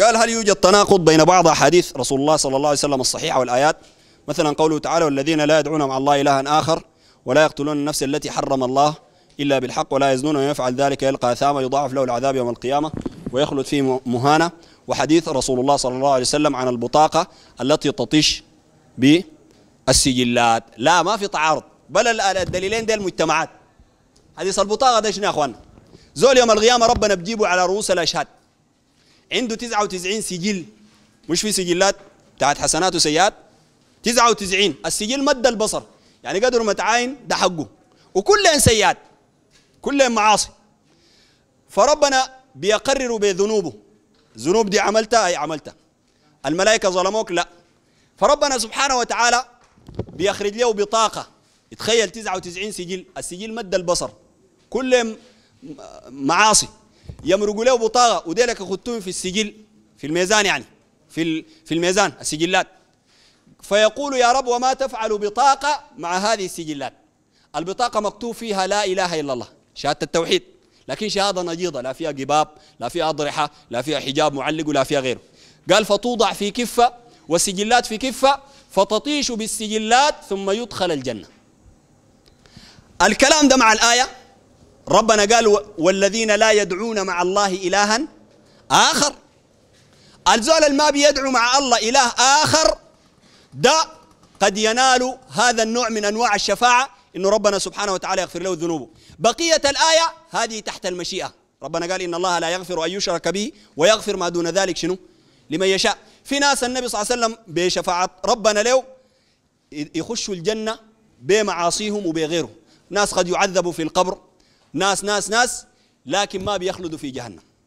قال هل يوجد تناقض بين بعض أحاديث رسول الله صلى الله عليه وسلم الصحيحة والآيات مثلا قوله تعالى والذين لا يدعون مع الله إلها آخر ولا يقتلون النفس التي حرم الله إلا بالحق ولا يزنون ومن يفعل ذلك يلقى أثاما يضاعف له العذاب يوم القيامة ويخلد فيه مهانة وحديث رسول الله صلى الله عليه وسلم عن البطاقة التي تطيش بالسجلات لا ما في تعارض بل الدليلين دي المجتمعات حديث البطاقة ده شنو يا أخوان زول يوم القيامة ربنا بجيبه على رؤوس الأشهاد عنده 99 سجل مش في سجلات بتاعت حسنات وسيئات 99 السجل مد البصر يعني قدر ما تعاين ده حقه وكلهم سيئات كلهم معاصي فربنا بيقرر بذنوبه ذنوب دي عملتها اي عملتها الملائكه ظلموك لا فربنا سبحانه وتعالى بيخرج له بطاقه تخيل 99 سجل السجل مد البصر كلهم معاصي يمرقوا له بطاقه وديلك يخطوهم في السجل في الميزان يعني في في الميزان السجلات فيقول يا رب وما تفعل بطاقه مع هذه السجلات البطاقه مكتوب فيها لا اله الا الله شهاده التوحيد لكن شهاده نجيضه لا فيها قباب لا فيها اضرحه لا فيها حجاب معلق ولا فيها غيره قال فتوضع في كفه والسجلات في كفه فتطيش بالسجلات ثم يدخل الجنه الكلام ده مع الايه ربنا قال والذين لا يدعون مع الله إلها آخر الزول اللي ما بيدعو مع الله إله آخر ده قد ينال هذا النوع من أنواع الشفاعة إنه ربنا سبحانه وتعالى يغفر له ذنوبه بقية الآية هذه تحت المشيئة ربنا قال إن الله لا يغفر أن يشرك به ويغفر ما دون ذلك شنو لمن يشاء في ناس النبي صلى الله عليه وسلم بشفاعة ربنا له يخشوا الجنة بمعاصيهم وبغيرهم ناس قد يعذبوا في القبر ناس ناس ناس لكن ما بيخلدوا في جهنم